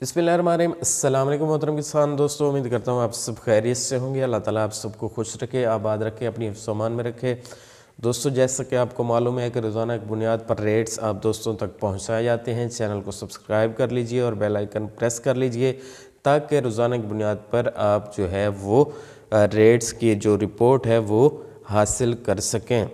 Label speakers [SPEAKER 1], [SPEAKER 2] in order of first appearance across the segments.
[SPEAKER 1] बिसमीम अल्लाम मोहतरम किसान दोस्तों उम्मीद करता हूँ आप सब खैरियत से होंगे अल्लाह ताला आप सबको खुश रखे आबाद रखे अपनी सामान में रखे दोस्तों जैसा कि आपको मालूम है कि रोज़ाना की बुनियाद पर रेट्स आप दोस्तों तक पहुँचाए जाते हैं चैनल को सब्सक्राइब कर लीजिए और बेल आइकन प्रेस कर लीजिए ताकि रोज़ाना की बुनियाद पर आप जो है वो रेट्स की जो रिपोर्ट है वो हासिल कर सकें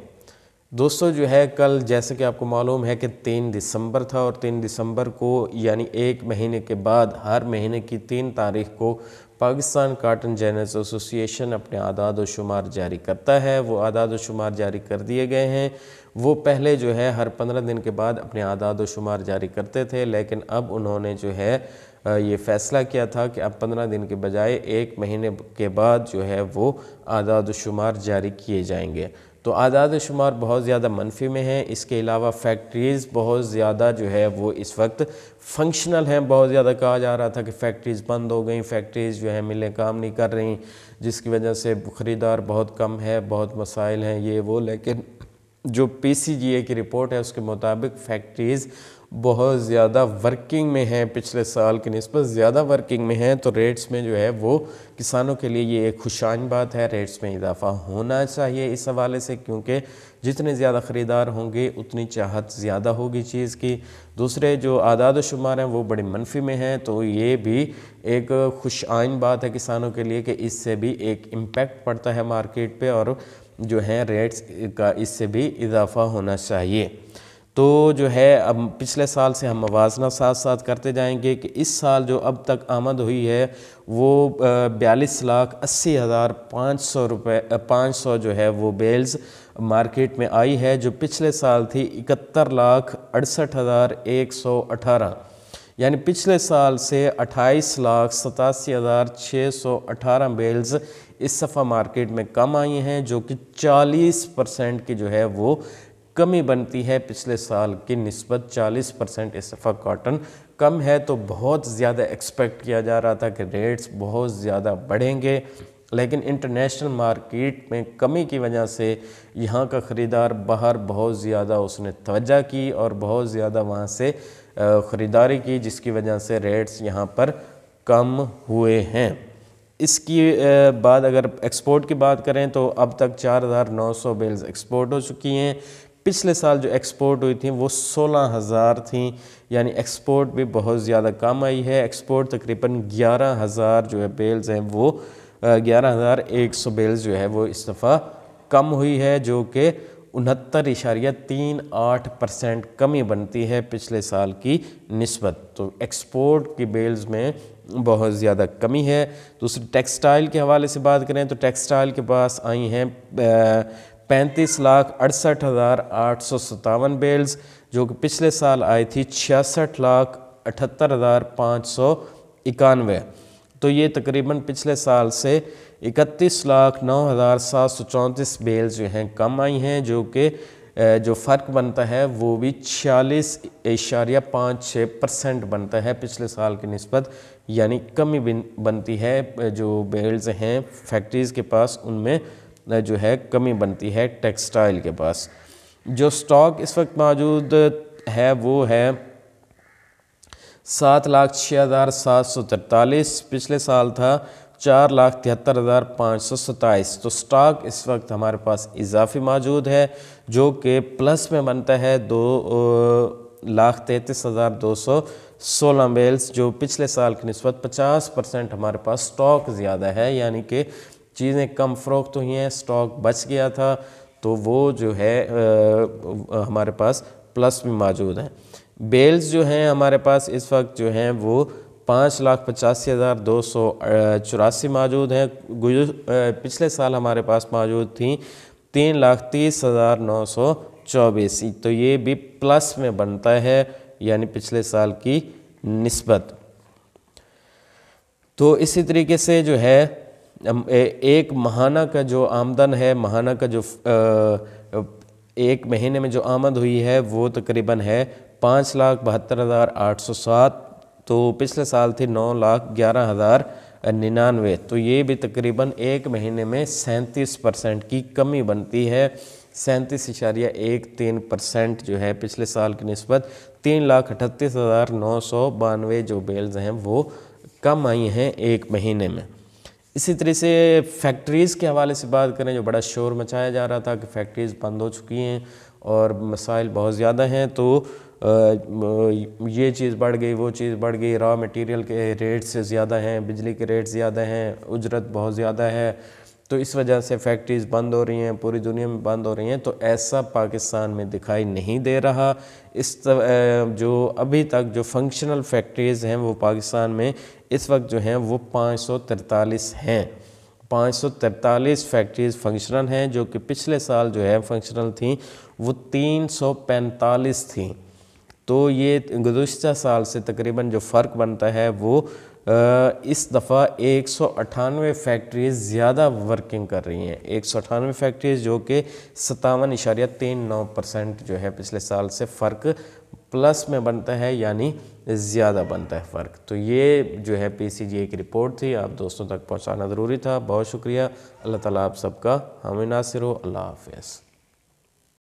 [SPEAKER 1] दोस्तों जो है कल जैसे कि आपको मालूम है कि तीन दिसंबर था और तीन दिसंबर को यानी एक महीने के बाद हर महीने की तीन तारीख को पाकिस्तान काटन जर्नल्स एसोसिएशन अपने आदाद व शुमार जारी करता है वो आदाद व शुमार जारी कर दिए गए हैं वो पहले जो है हर पंद्रह दिन के बाद अपने आदाद व शुमार जारी करते थे लेकिन अब उन्होंने जो है ये फ़ैसला किया था कि अब पंद्रह दिन के बजाय एक महीने के बाद जो है वो आदाद व शुमार जारी किए जाएंगे तो आज़ाद शुमार बहुत ज़्यादा मनफी में हैं इसके अलावा फैक्ट्रीज़ बहुत ज़्यादा जो है वो इस वक्त फंक्शनल हैं बहुत ज़्यादा कहा जा रहा था कि फैक्ट्रीज़ बंद हो गई फैक्ट्रीज़ जो हैं मिलें काम नहीं कर रही जिसकी वजह से ख़रीदार बहुत कम है बहुत मसाइल हैं ये वो लेकिन जो पीसीजीए की रिपोर्ट है उसके मुताबिक फैक्ट्रीज़ बहुत ज़्यादा वर्किंग में हैं पिछले साल के नस्बत ज़्यादा वर्किंग में हैं तो रेट्स में जो है वो किसानों के लिए ये एक खुशान बात है रेट्स में इजाफ़ा होना चाहिए इस हवाले से क्योंकि जितने ज़्यादा ख़रीदार होंगे उतनी चाहत ज़्यादा होगी चीज़ की दूसरे जो आदाद शुमार हैं वो बड़े मनफी में हैं तो ये भी एक खुश बात है किसानों के लिए कि इससे भी एक इम्पेक्ट पड़ता है मार्केट पर और जो हैं रेट्स का इससे भी इजाफा होना चाहिए तो जो है अब पिछले साल से हम मवाजना साथ साथ करते जाएंगे कि इस साल जो अब तक आमद हुई है वो बयालीस लाख अस्सी हज़ार पाँच सौ रुपये पाँच सौ जो है वो बेल्स मार्केट में आई है जो पिछले साल थी इकहत्तर लाख अड़सठ हज़ार एक सौ अठारह यानी पिछले साल से अट्ठाईस लाख सतासी हज़ार छः सौ अठारह बेल्स इस सफ़ा मार्केट में कम आई हैं जो कि 40 परसेंट की जो है वो कमी बनती है पिछले साल की नस्बत 40 परसेंट इस सफ़ा कॉटन कम है तो बहुत ज़्यादा एक्सपेक्ट किया जा रहा था कि रेट्स बहुत ज़्यादा बढ़ेंगे लेकिन इंटरनेशनल मार्केट में कमी की वजह से यहाँ का ख़रीदार बाहर बहुत ज़्यादा उसने तोजह की और बहुत ज़्यादा वहाँ से ख़रीदारी की जिसकी वजह से रेट्स यहाँ पर कम हुए हैं इसकी बाद अगर एक्सपोर्ट की बात करें तो अब तक 4,900 बेल्स एक्सपोर्ट हो चुकी हैं पिछले साल जो एक्सपोर्ट हुई थी वो सोलह हज़ार थी यानी एक्सपोर्ट भी बहुत ज़्यादा कम आई है एक्सपोर्ट तकरीबन ग्यारह हज़ार जो है बेल्स हैं वो ग्यारह हज़ार एक सौ बेल्स जो है वो इस दफ़ा कम हुई है जो कि उनहत्तर इशारिया तीन आठ परसेंट कमी बनती है पिछले साल की नस्बत तो एक्सपोर्ट की बेल्स में बहुत ज़्यादा कमी है दूसरी तो टेक्सटाइल के हवाले से बात करें तो टेक्सटाइल के पास आई हैं पैंतीस लाख अड़सठ हज़ार आठ सौ सतावन बेल्स जो कि पिछले साल आई थी छियासठ लाख अठहत्तर हज़ार पाँच सौ इक्यानवे तो ये तकरीबन पिछले साल से इकतीस लाख नौ हज़ार सात सौ चौंतीस बेल्स जो हैं कम आई हैं जो कि जो फ़र्क बनता है वो भी छियालीस इशारिया पाँच छः परसेंट बनता है पिछले साल की नस्बत यानी कमी बनती है जो बेल्ट हैं फैक्ट्रीज़ के पास उनमें जो है कमी बनती है टेक्सटाइल के पास जो स्टॉक इस वक्त मौजूद है वो है सात लाख छः हज़ार सात सौ तरतालीस पिछले साल था चार लाख तिहत्तर हज़ार पाँच सौ सत्ताईस तो स्टॉक इस वक्त हमारे पास इजाफी मौजूद है जो कि प्लस में बनता है दो लाख तैंतीस हज़ार दो सौ सोलह मेल्स जो पिछले साल की नस्बत पचास परसेंट हमारे पास स्टॉक ज़्यादा है यानी कि चीज़ें कम फ़रोख्त हुई हैं स्टॉक बच गया था तो वो जो है आ, हमारे पास प्लस में मौजूद हैं बेल्स जो हैं हमारे पास इस वक्त जो हैं वो पाँच लाख पचासी हज़ार दो सौ चौरासी मौजूद हैं पिछले साल हमारे पास मौजूद थी तीन लाख तीस हज़ार नौ सौ चौबीस तो ये भी प्लस में बनता है यानी पिछले साल की नस्बत तो इसी तरीके से जो है एक महाना का जो आमदन है महाना का जो एक महीने में जो आमद हुई है वो तकरीबन है पाँच लाख बहत्तर हज़ार आठ सौ सात तो पिछले साल थी नौ लाख ग्यारह हज़ार निन्यानवे तो ये भी तकरीबन एक महीने में सैंतीस परसेंट की कमी बनती है सैंतीस इशारिया एक तीन परसेंट जो है पिछले साल की नस्बत तीन लाख अठतीस हज़ार नौ सौ बानवे जो बेल्स हैं वो कम आई हैं एक महीने में इसी तरह से फैक्ट्रीज़ के हवाले से बात करें जो बड़ा शोर मचाया जा रहा था कि फैक्ट्रीज़ बंद हो चुकी हैं और मसाइल बहुत ज़्यादा हैं तो ये चीज़ बढ़ गई वो चीज़ बढ़ गई रॉ मटेरियल के रेट्स ज़्यादा हैं बिजली के रेट्स ज़्यादा हैं उजरत बहुत ज़्यादा है तो इस वजह से फैक्ट्रीज़ बंद हो रही हैं पूरी दुनिया में बंद हो रही हैं तो ऐसा पाकिस्तान में दिखाई नहीं दे रहा इस जो अभी तक जो फंक्शनल फैक्ट्रीज़ हैं वो पाकिस्तान में इस वक्त जो हैं वो पाँच हैं पाँच फैक्ट्रीज़ फंक्शनल हैं जो कि पिछले साल जो है फंक्शनल थी वो 345 थी तो ये गुजशत साल से तकरीबन जो फ़र्क बनता है वो इस दफ़ा एक सौ अठानवे फैक्ट्रीज़ ज़्यादा वर्किंग कर रही हैं एक सौ अठानवे फैक्ट्रीज़ जो कि सतावन इशारिया तीन नौ परसेंट जो है पिछले साल से फ़र्क प्लस में बनता है यानी ज़्यादा बनता है फ़र्क तो ये जो है पी सी जी की रिपोर्ट थी आप दोस्तों तक पहुँचाना ज़रूरी था बहुत शुक्रिया अल्लाह ताला आप सबका हमें नासिर हो अल्लाह हाफिज़